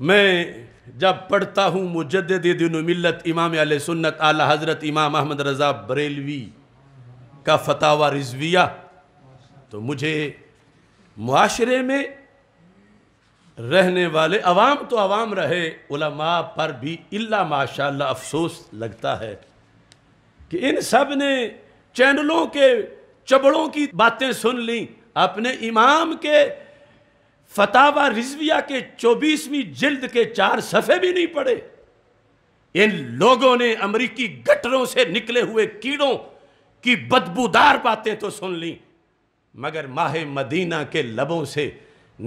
मैं जब पढ़ता हूँ दिन मिलत इमाम आल सुन्नत आला हज़रत इमाम अहमद रज़ा बरेलवी का फतावा रिजविया तो मुझे माशरे में रहने वाले अवाम तो अवाम रहे उलमा पर भी इल्ला माशा अफसोस लगता है कि इन सब ने चैनलों के चबड़ों की बातें सुन ली अपने इमाम के फतावा रिजविया के चौबीसवीं जिल्द के चार सफ़े भी नहीं पड़े इन लोगों ने अमरीकी गटरों से निकले हुए कीड़ों की बदबूदार बातें तो सुन ली मगर माह मदीना के लबों से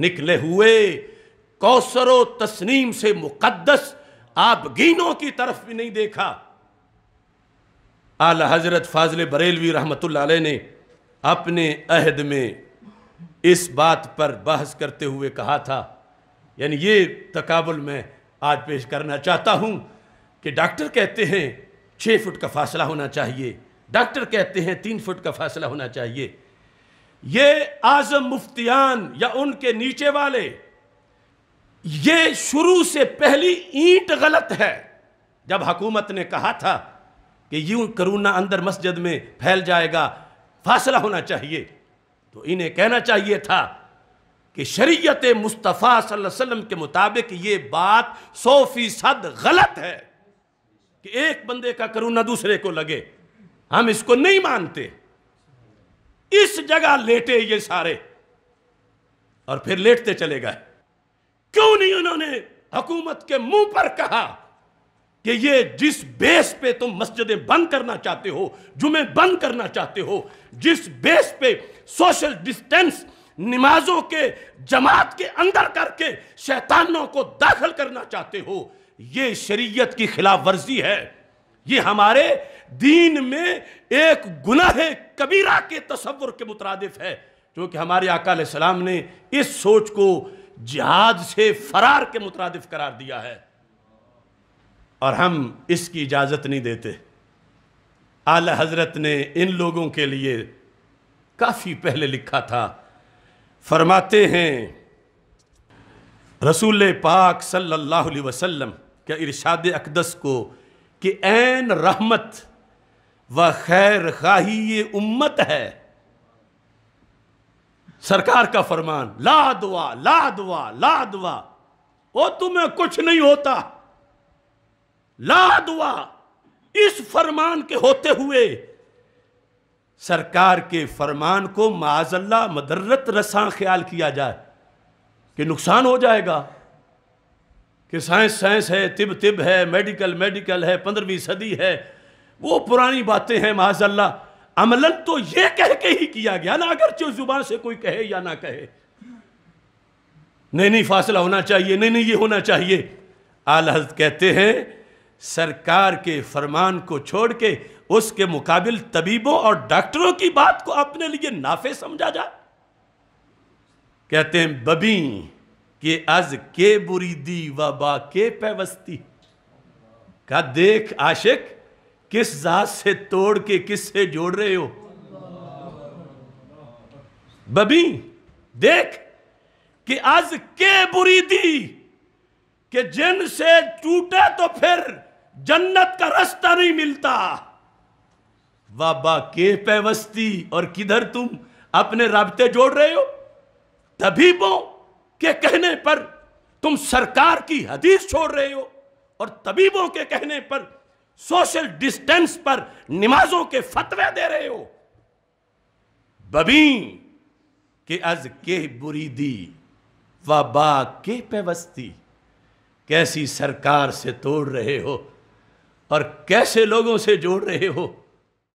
निकले हुए कौसरो तस्नीम से मुकद्दस आबगीनों की तरफ भी नहीं देखा आला हजरत फाजले बरेलवी रहमत ने अपने अहद में इस बात पर बहस करते हुए कहा था यानी ये तकाबुल मैं आज पेश करना चाहता हूँ कि डॉक्टर कहते हैं छः फुट का फासला होना चाहिए डॉक्टर कहते हैं तीन फुट का फासला होना चाहिए ये आज़म मुफ्तियान या उनके नीचे वाले ये शुरू से पहली ईंट गलत है जब हकूमत ने कहा था कि यूं करोना अंदर मस्जिद में फैल जाएगा फासला होना चाहिए तो इन्हें कहना चाहिए था कि शरीयत मुस्तफ़ा वसल्लम के मुताबिक ये बात सौ फीसद गलत है कि एक बंदे का करूना दूसरे को लगे हम इसको नहीं मानते इस जगह लेटे ये सारे और फिर लेटते चले गए क्यों नहीं उन्होंने हुकूमत के मुंह पर कहा कि ये जिस बेस पे तुम मस्जिदें बंद करना चाहते हो जुमे बंद करना चाहते हो जिस बेस पे सोशल डिस्टेंस नमाजों के जमात के अंदर करके शैतानों को दाखिल करना चाहते हो ये शरीयत की खिलाफ वर्जी है ये हमारे दीन में एक गुनाह कबीरा के तस्वुर के मुतरदफ है क्योंकि हमारे अकाल सलाम ने इस सोच को जहाद से फरार के मुतरदफ करार दिया है और हम इसकी इजाज़त नहीं देते आला हज़रत ने इन लोगों के लिए काफ़ी पहले लिखा था फरमाते हैं रसूल पाक सल्लल्लाहु अलैहि वसल्लम के इरशाद अकदस को कि एन रहमत व खैर खाही ये उम्मत है सरकार का फरमान ला दुआ ला दुआ ला दुआ ओ तुम्हें कुछ नहीं होता दुआ इस फरमान के होते हुए सरकार के फरमान को माजल्ला मदरत रसा ख्याल किया जाए कि नुकसान हो जाएगा कि साइंस साइंस है तिब तिब है मेडिकल मेडिकल है पंद्रहवीं सदी है वो पुरानी बातें हैं माजल्ला अमलन तो ये कह के ही किया गया ना चो जुबान से कोई कहे या ना कहे नहीं नहीं फासला होना चाहिए नहीं नहीं ये होना चाहिए आल हजरत कहते हैं सरकार के फरमान को छोड़ के उसके मुकाबिल तबीबों और डॉक्टरों की बात को अपने लिए नाफे समझा जाए कहते हैं बबी के आज के बुरी दी वबा के पैवस्ती का देख आशिक किस जात से तोड़ के किस से जोड़ रहे हो बबी देख कि आज के बुरी दी के जिन से टूटा तो फिर जन्नत का रास्ता नहीं मिलता बाबा के पैवस्ती और किधर तुम अपने रबते जोड़ रहे हो तभी वो के कहने पर तुम सरकार की हदीस छोड़ रहे हो और तबीबों के कहने पर सोशल डिस्टेंस पर नमाजों के फतवे दे रहे हो बबी के अज के बुरी दी वा के पेवस्ती कैसी सरकार से तोड़ रहे हो और कैसे लोगों से जोड़ रहे हो